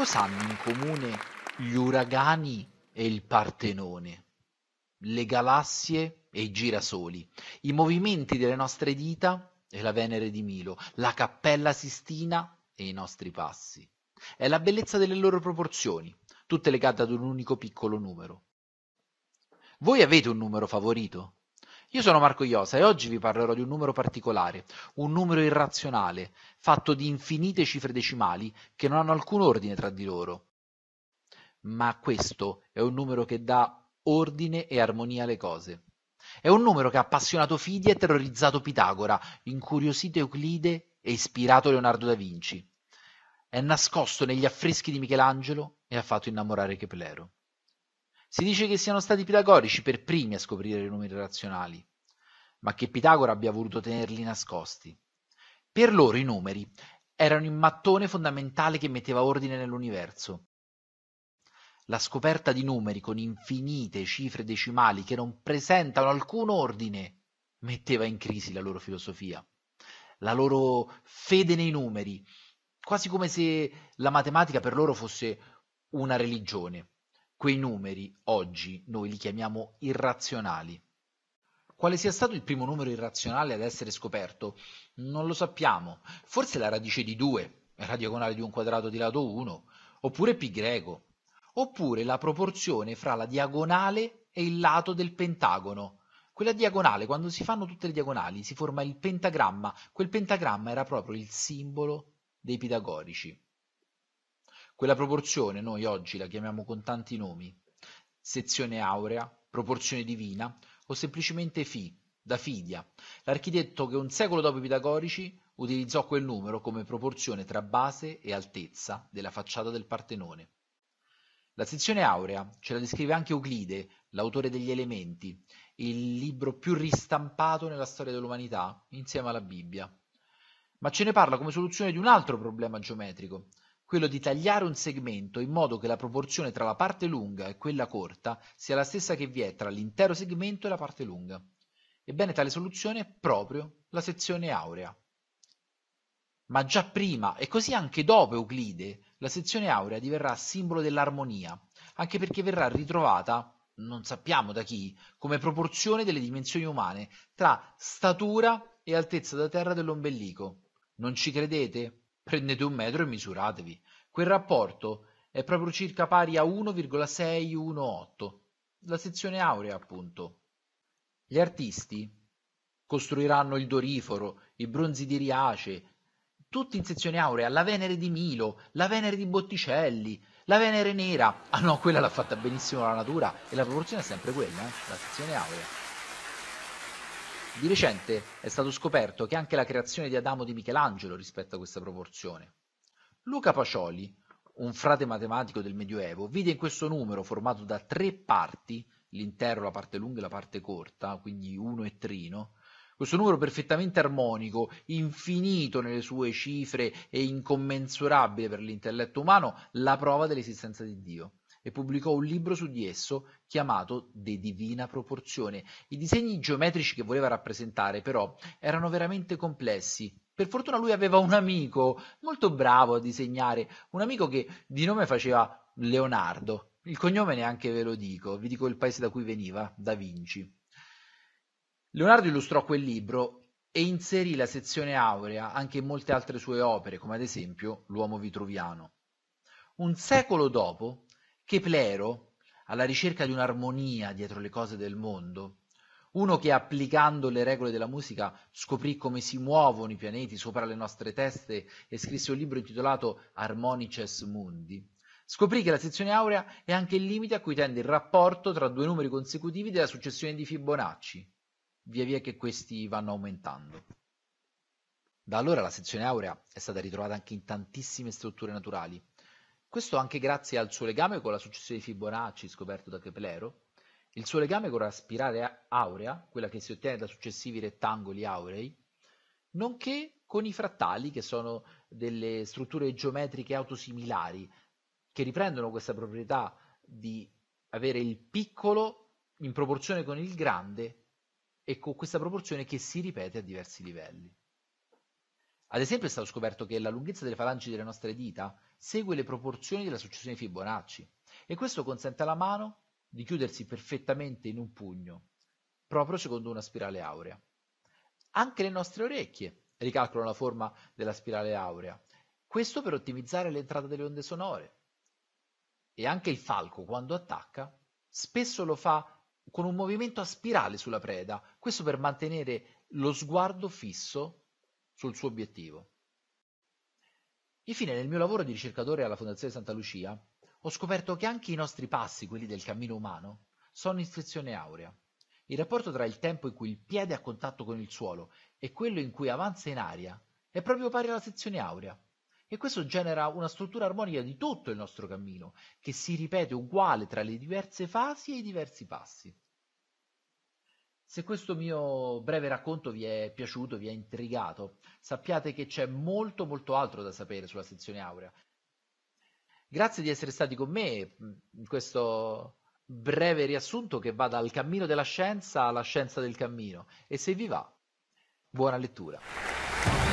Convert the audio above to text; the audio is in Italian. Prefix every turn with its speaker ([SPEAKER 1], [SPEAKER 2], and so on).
[SPEAKER 1] cosa hanno in comune gli uragani e il Partenone, le galassie e i girasoli, i movimenti delle nostre dita e la Venere di Milo, la Cappella Sistina e i nostri passi. È la bellezza delle loro proporzioni, tutte legate ad un unico piccolo numero. Voi avete un numero favorito? Io sono Marco Iosa e oggi vi parlerò di un numero particolare, un numero irrazionale, fatto di infinite cifre decimali che non hanno alcun ordine tra di loro. Ma questo è un numero che dà ordine e armonia alle cose. È un numero che ha appassionato Fidi e terrorizzato Pitagora, incuriosito Euclide e ispirato Leonardo da Vinci. È nascosto negli affreschi di Michelangelo e ha fatto innamorare Keplero. Si dice che siano stati i pitagorici per primi a scoprire i numeri razionali, ma che Pitagora abbia voluto tenerli nascosti. Per loro i numeri erano il mattone fondamentale che metteva ordine nell'universo. La scoperta di numeri con infinite cifre decimali che non presentano alcun ordine metteva in crisi la loro filosofia, la loro fede nei numeri, quasi come se la matematica per loro fosse una religione. Quei numeri oggi noi li chiamiamo irrazionali. Quale sia stato il primo numero irrazionale ad essere scoperto? Non lo sappiamo. Forse la radice di 2, la diagonale di un quadrato di lato 1, oppure pi greco, oppure la proporzione fra la diagonale e il lato del pentagono. Quella diagonale, quando si fanno tutte le diagonali, si forma il pentagramma. Quel pentagramma era proprio il simbolo dei pitagorici. Quella proporzione noi oggi la chiamiamo con tanti nomi, sezione aurea, proporzione divina o semplicemente Fi, da Fidia, l'architetto che un secolo dopo i pitagorici utilizzò quel numero come proporzione tra base e altezza della facciata del Partenone. La sezione aurea ce la descrive anche Euclide, l'autore degli Elementi, il libro più ristampato nella storia dell'umanità, insieme alla Bibbia. Ma ce ne parla come soluzione di un altro problema geometrico, quello di tagliare un segmento in modo che la proporzione tra la parte lunga e quella corta sia la stessa che vi è tra l'intero segmento e la parte lunga. Ebbene tale soluzione è proprio la sezione aurea. Ma già prima e così anche dopo Euclide, la sezione aurea diverrà simbolo dell'armonia, anche perché verrà ritrovata, non sappiamo da chi, come proporzione delle dimensioni umane tra statura e altezza da terra dell'ombelico. Non ci credete? Prendete un metro e misuratevi. Quel rapporto è proprio circa pari a 1,618, la sezione aurea appunto. Gli artisti costruiranno il doriforo, i bronzi di Riace, tutti in sezione aurea, la Venere di Milo, la Venere di Botticelli, la Venere nera. Ah no, quella l'ha fatta benissimo la natura e la proporzione è sempre quella, eh? la sezione aurea. Di recente è stato scoperto che anche la creazione di Adamo di Michelangelo rispetta questa proporzione. Luca Pacioli, un frate matematico del Medioevo, vide in questo numero formato da tre parti, l'intero, la parte lunga e la parte corta, quindi uno e trino, questo numero perfettamente armonico, infinito nelle sue cifre e incommensurabile per l'intelletto umano, la prova dell'esistenza di Dio e pubblicò un libro su di esso chiamato De Divina Proporzione. I disegni geometrici che voleva rappresentare però erano veramente complessi. Per fortuna lui aveva un amico molto bravo a disegnare, un amico che di nome faceva Leonardo. Il cognome neanche ve lo dico, vi dico il paese da cui veniva, Da Vinci. Leonardo illustrò quel libro e inserì la sezione aurea anche in molte altre sue opere, come ad esempio L'uomo vitruviano. Un secolo dopo che Plero, alla ricerca di un'armonia dietro le cose del mondo, uno che applicando le regole della musica scoprì come si muovono i pianeti sopra le nostre teste e scrisse un libro intitolato Harmonices Mundi, scoprì che la sezione aurea è anche il limite a cui tende il rapporto tra due numeri consecutivi della successione di Fibonacci, via via che questi vanno aumentando. Da allora la sezione aurea è stata ritrovata anche in tantissime strutture naturali, questo anche grazie al suo legame con la successione di Fibonacci scoperto da Keplero, il suo legame con la spirale aurea, quella che si ottiene da successivi rettangoli aurei, nonché con i frattali, che sono delle strutture geometriche autosimilari, che riprendono questa proprietà di avere il piccolo in proporzione con il grande e con questa proporzione che si ripete a diversi livelli. Ad esempio è stato scoperto che la lunghezza delle falangi delle nostre dita segue le proporzioni della successione di Fibonacci e questo consente alla mano di chiudersi perfettamente in un pugno, proprio secondo una spirale aurea. Anche le nostre orecchie ricalcolano la forma della spirale aurea, questo per ottimizzare l'entrata delle onde sonore. E anche il falco, quando attacca, spesso lo fa con un movimento a spirale sulla preda, questo per mantenere lo sguardo fisso sul suo obiettivo. Infine, nel mio lavoro di ricercatore alla Fondazione Santa Lucia, ho scoperto che anche i nostri passi, quelli del cammino umano, sono in frizione aurea. Il rapporto tra il tempo in cui il piede è a contatto con il suolo e quello in cui avanza in aria è proprio pari alla sezione aurea. E questo genera una struttura armonica di tutto il nostro cammino, che si ripete uguale tra le diverse fasi e i diversi passi. Se questo mio breve racconto vi è piaciuto, vi è intrigato, sappiate che c'è molto molto altro da sapere sulla sezione aurea. Grazie di essere stati con me in questo breve riassunto che va dal cammino della scienza alla scienza del cammino e se vi va, buona lettura.